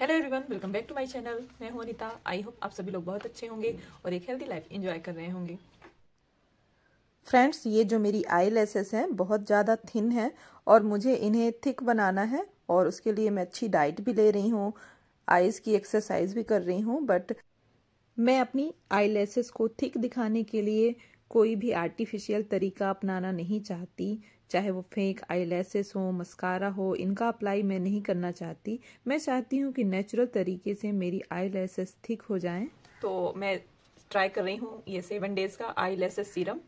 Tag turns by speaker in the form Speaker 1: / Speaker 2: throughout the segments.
Speaker 1: hello everyone welcome back to my channel मैं हूं Anita I hope आप सभी लोग बहुत अच्छे होंगे और एक हेल्दी लाइफ एंजॉय कर रहे होंगे फ्रेंड्स ये जो मेरी आई लेसेस हैं बहुत ज़्यादा थिन है और मुझे इन्हें थिक बनाना है और उसके लिए मैं अच्छी डाइट भी ले रही हूँ आईज़ की एक्सरसाइज भी कर रही हूँ बट मैं अपनी आई लेसेस को थिक दिखाने के लिए कोई भी आर्टिफिशियल तरीका अपनाना नहीं चाहती चाहे वो फेंक आई लेसेस हो मस्कारा हो इनका अप्लाई मैं नहीं करना चाहती मैं चाहती हूँ कि नेचुरल तरीके से मेरी आई लेसेस थिक हो जाएं तो मैं ट्राई कर रही हूँ ये सेवन डेज़ का आई लेसेस सीरम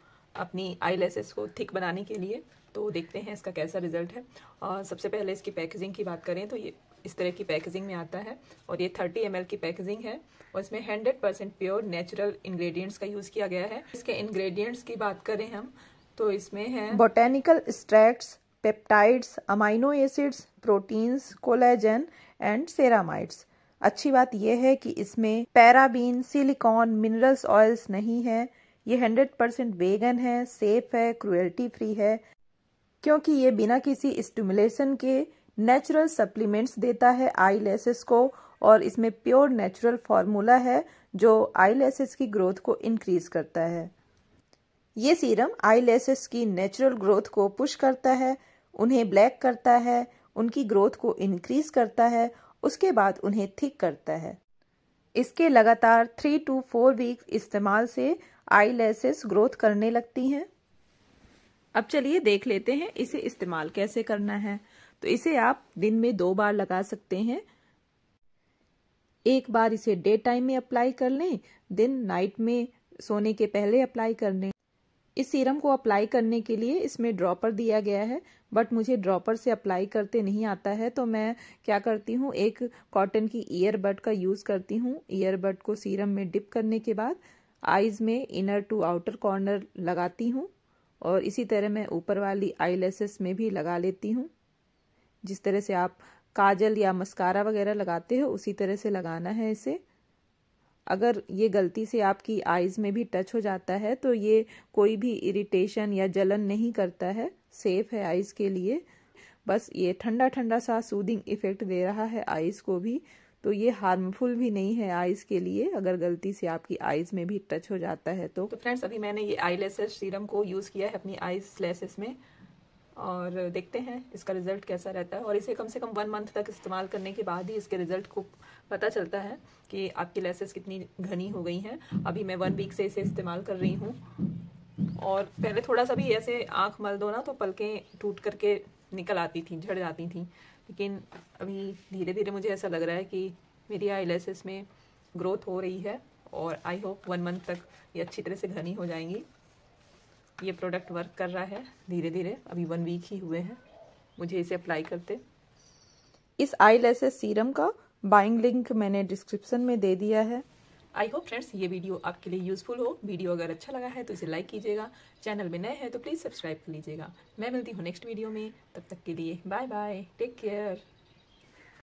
Speaker 1: अपनी आई लेसेस को थिक बनाने के लिए तो देखते हैं इसका कैसा रिजल्ट है और सबसे पहले इसकी पैकेजिंग की बात करें तो ये इस तरह की पैकेजिंग में आता है और ये 30 एम की पैकेजिंग है और इसमें 100 परसेंट प्योर नेचुरल इंग्रेडिएंट्स का यूज़ किया गया है इसके इंग्रेडिएंट्स की बात करें हम तो इसमें है botanical extracts peptides amino acids proteins collagen and ceramides अच्छी बात यह है कि इसमें पैराबीन सिलिकॉन मिनरल्स ऑयल्स नहीं है ये हंड्रेड परसेंट वेगन है सेफ है क्रुएल्टी फ्री है क्योंकि ये बिना किसी स्टिमुलेशन के नेचुरल सप्लीमेंट्स देता है आई लेसेस को और इसमें प्योर नेचुरल फार्मूला है जो आई लेसेस की ग्रोथ को इंक्रीज करता है ये सीरम आई लेसेस की नेचुरल ग्रोथ को पुश करता है उन्हें ब्लैक करता है उनकी ग्रोथ को इनक्रीज करता है उसके बाद उन्हें थिक करता है इसके लगातार थ्री टू फोर वीक्स इस्तेमाल से आई लेसेस ग्रोथ करने लगती हैं अब चलिए देख लेते हैं इसे इस्तेमाल कैसे करना है तो इसे आप दिन में दो बार लगा सकते हैं एक बार इसे डे टाइम में अप्लाई कर लें दिन नाइट में सोने के पहले अप्लाई कर लें इस सीरम को अप्लाई करने के लिए इसमें ड्रॉपर दिया गया है बट मुझे ड्रॉपर से अप्लाई करते नहीं आता है तो मैं क्या करती हूँ एक कॉटन की ईयरबड का यूज़ करती हूँ ईयरबड को सीरम में डिप करने के बाद आईज़ में इनर टू आउटर कॉर्नर लगाती हूँ और इसी तरह मैं ऊपर वाली आई में भी लगा लेती हूँ जिस तरह से आप काजल या मस्कारा वगैरह लगाते हो उसी तरह से लगाना है इसे अगर ये गलती से आपकी आइज में भी टच हो जाता है तो ये कोई भी इरिटेशन या जलन नहीं करता है सेफ है आइज के लिए बस ये ठंडा ठंडा सा सूदिंग इफेक्ट दे रहा है आइज को भी तो ये हार्मफुल भी नहीं है आइज के लिए अगर गलती से आपकी आइज में भी टच हो जाता है तो, तो फ्रेंड्स अभी मैंने ये आई सीरम को यूज किया है अपनी आइज लेसेस में और देखते हैं इसका रिज़ल्ट कैसा रहता है और इसे कम से कम वन मंथ तक इस्तेमाल करने के बाद ही इसके रिज़ल्ट को पता चलता है कि आपकी लेसेस कितनी घनी हो गई हैं अभी मैं वन वीक से इसे इस्तेमाल कर रही हूँ और पहले थोड़ा सा भी ऐसे आँख मल दो ना तो पलकें टूट करके निकल आती थी झड़ जाती थी लेकिन अभी धीरे धीरे मुझे ऐसा लग रहा है कि मेरी आई लेसेस में ग्रोथ हो रही है और आई होप वन मंथ तक ये अच्छी तरह से घनी हो जाएंगी ये प्रोडक्ट वर्क कर रहा है धीरे धीरे अभी वन वीक ही हुए हैं मुझे इसे अप्लाई करते इस आई लेसेस सीरम का बाइंग लिंक मैंने डिस्क्रिप्शन में दे दिया है आई होप फ्रेंड्स ये वीडियो आपके लिए यूजफुल हो वीडियो अगर अच्छा लगा है तो इसे लाइक कीजिएगा चैनल में नए हैं तो प्लीज़ सब्सक्राइब कर लीजिएगा मैं मिलती हूँ नेक्स्ट वीडियो में तब तक के लिए बाय बाय टेक केयर